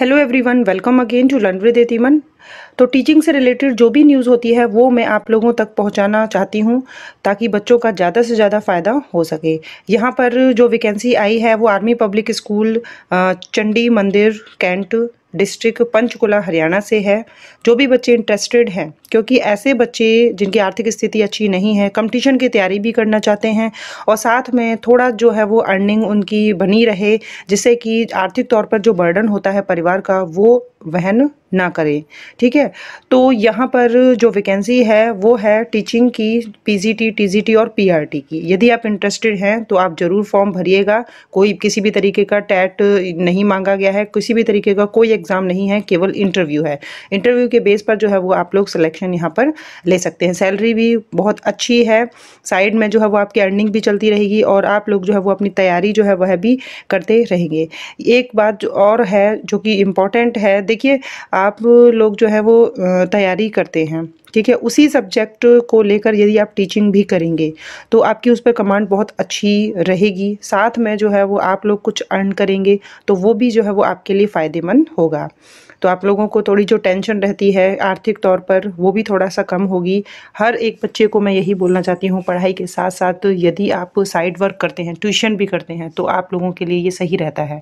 hello everyone welcome again to learn with एतिमन तो teaching से रिलेटेड जो भी न्यूज़ होती है वो मैं आप लोगों तक पहुंचाना चाहती हूं ताकि बच्चों का ज़्यादा से ज़्यादा फ़ायदा हो सके यहाँ पर जो वैकेंसी आई है वो आर्मी पब्लिक स्कूल चंडी मंदिर कैंट डिस्ट्रिक्ट पंचकुला हरियाणा से है जो भी बच्चे इंटरेस्टेड हैं क्योंकि ऐसे बच्चे जिनकी आर्थिक स्थिति अच्छी नहीं है कंपटीशन की तैयारी भी करना चाहते हैं और साथ में थोड़ा जो है वो अर्निंग उनकी बनी रहे जिससे कि आर्थिक तौर पर जो बर्डन होता है परिवार का वो वहन ना करें ठीक है तो यहाँ पर जो वैकेंसी है वो है टीचिंग की पीजीटी टीजीटी और पीआरटी की यदि आप इंटरेस्टेड हैं तो आप ज़रूर फॉर्म भरिएगा कोई किसी भी तरीके का टैट नहीं मांगा गया है किसी भी तरीके का कोई एग्ज़ाम नहीं है केवल इंटरव्यू है इंटरव्यू के बेस पर जो है वो आप लोग सिलेक्शन यहाँ पर ले सकते हैं सैलरी भी बहुत अच्छी है साइड में जो है वो आपकी अर्निंग भी चलती रहेगी और आप लोग जो है वो अपनी तैयारी जो है वह भी करते रहेंगे एक बात और है जो कि इम्पॉर्टेंट है देखिए आप लोग जो है वो तैयारी करते हैं ठीक है उसी सब्जेक्ट को लेकर यदि आप टीचिंग भी करेंगे तो आपकी उस पर कमांड बहुत अच्छी रहेगी साथ में जो है वो आप लोग कुछ अर्न करेंगे तो वो भी जो है वो आपके लिए फ़ायदेमंद होगा तो आप लोगों को थोड़ी जो टेंशन रहती है आर्थिक तौर पर वो भी थोड़ा सा कम होगी हर एक बच्चे को मैं यही बोलना चाहती हूँ पढ़ाई के साथ साथ यदि आप साइड वर्क करते हैं ट्यूशन भी करते हैं तो आप लोगों के लिए ये सही रहता है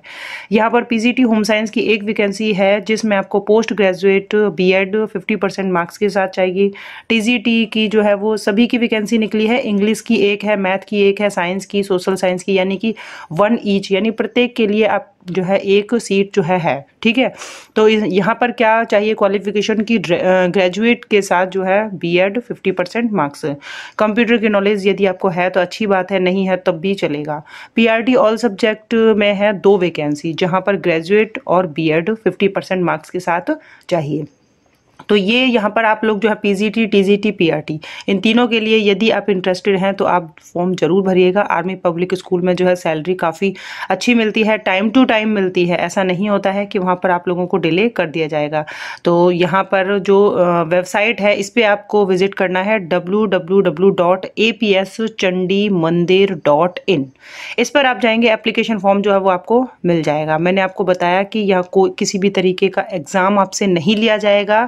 यहाँ पर पीजीटी होम साइंस की एक वैकेंसी है जिसमें आपको पोस्ट ग्रेजुएट बीएड एड परसेंट मार्क्स के साथ चाहिए जाएगी टीजीटी की जो है वो सभी की वैकेंसी निकली है इंग्लिश की एक है मैथ की एक है साइंस की सोशल साइंस की यानी कि वन ईच यानी प्रत्येक के लिए आप जो है एक सीट जो है है ठीक है तो यहाँ पर क्या चाहिए क्वालिफिकेशन की ग्रेजुएट के साथ जो है बीएड 50 परसेंट मार्क्स कंप्यूटर की नॉलेज यदि आपको है तो अच्छी बात है नहीं है तब भी चलेगा पीआरटी ऑल सब्जेक्ट में है दो वैकेंसी जहाँ पर ग्रेजुएट और बीएड 50 परसेंट मार्क्स के साथ चाहिए तो ये यहाँ पर आप लोग जो है पीजीटी टीजीटी पीआरटी इन तीनों के लिए यदि आप इंटरेस्टेड हैं तो आप फॉर्म जरूर भरिएगा आर्मी पब्लिक स्कूल में जो है सैलरी काफ़ी अच्छी मिलती है टाइम टू टाइम मिलती है ऐसा नहीं होता है कि वहाँ पर आप लोगों को डिले कर दिया जाएगा तो यहाँ पर जो वेबसाइट है इस पर आपको विजिट करना है डब्ल्यू इस पर आप जाएंगे एप्लीकेशन फॉर्म जो है वो आपको मिल जाएगा मैंने आपको बताया कि यह कोई किसी भी तरीके का एग्ज़ाम आपसे नहीं लिया जाएगा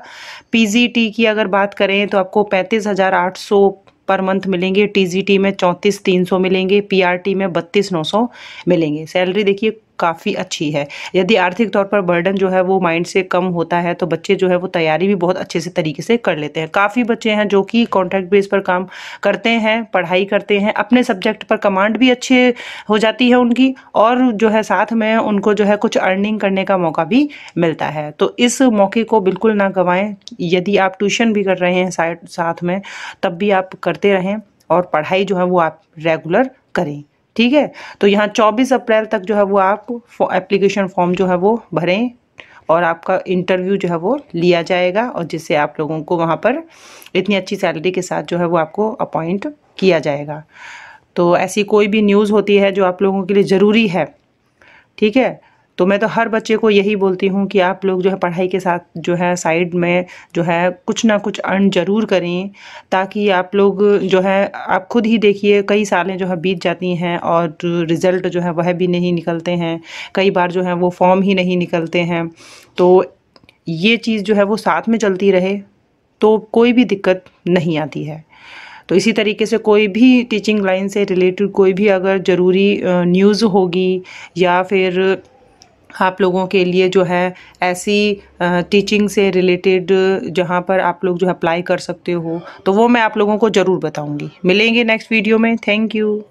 पीजीटी की अगर बात करें तो आपको पैंतीस हज़ार आठ सौ पर मंथ मिलेंगे टीजीटी में चौंतीस तीन सौ मिलेंगे पीआरटी में बत्तीस नौ सौ मिलेंगे सैलरी देखिए काफ़ी अच्छी है यदि आर्थिक तौर पर बर्डन जो है वो माइंड से कम होता है तो बच्चे जो है वो तैयारी भी बहुत अच्छे से तरीके से कर लेते हैं काफ़ी बच्चे हैं जो कि कॉन्ट्रैक्ट बेस पर काम करते हैं पढ़ाई करते हैं अपने सब्जेक्ट पर कमांड भी अच्छे हो जाती है उनकी और जो है साथ में उनको जो है कुछ अर्निंग करने का मौका भी मिलता है तो इस मौके को बिल्कुल ना गंवाएं यदि आप ट्यूशन भी कर रहे हैं साथ में तब भी आप करते रहें और पढ़ाई जो है वो आप रेगुलर करें ठीक है तो यहाँ 24 अप्रैल तक जो है वो आप एप्लीकेशन फॉर्म जो है वो भरें और आपका इंटरव्यू जो है वो लिया जाएगा और जिससे आप लोगों को वहाँ पर इतनी अच्छी सैलरी के साथ जो है वो आपको अपॉइंट किया जाएगा तो ऐसी कोई भी न्यूज़ होती है जो आप लोगों के लिए ज़रूरी है ठीक है तो मैं तो हर बच्चे को यही बोलती हूँ कि आप लोग जो है पढ़ाई के साथ जो है साइड में जो है कुछ ना कुछ अर्न ज़रूर करें ताकि आप लोग जो है आप खुद ही देखिए कई सालें जो है बीत जाती हैं और रिज़ल्ट जो है वह भी नहीं निकलते हैं कई बार जो है वो फॉर्म ही नहीं निकलते हैं तो ये चीज़ जो है वो साथ में चलती रहे तो कोई भी दिक्कत नहीं आती है तो इसी तरीके से कोई भी टीचिंग लाइन से रिलेटेड कोई भी अगर ज़रूरी न्यूज़ होगी या फिर आप लोगों के लिए जो है ऐसी टीचिंग से रिलेटेड जहाँ पर आप लोग जो है अप्लाई कर सकते हो तो वो मैं आप लोगों को ज़रूर बताऊँगी मिलेंगे नेक्स्ट वीडियो में थैंक यू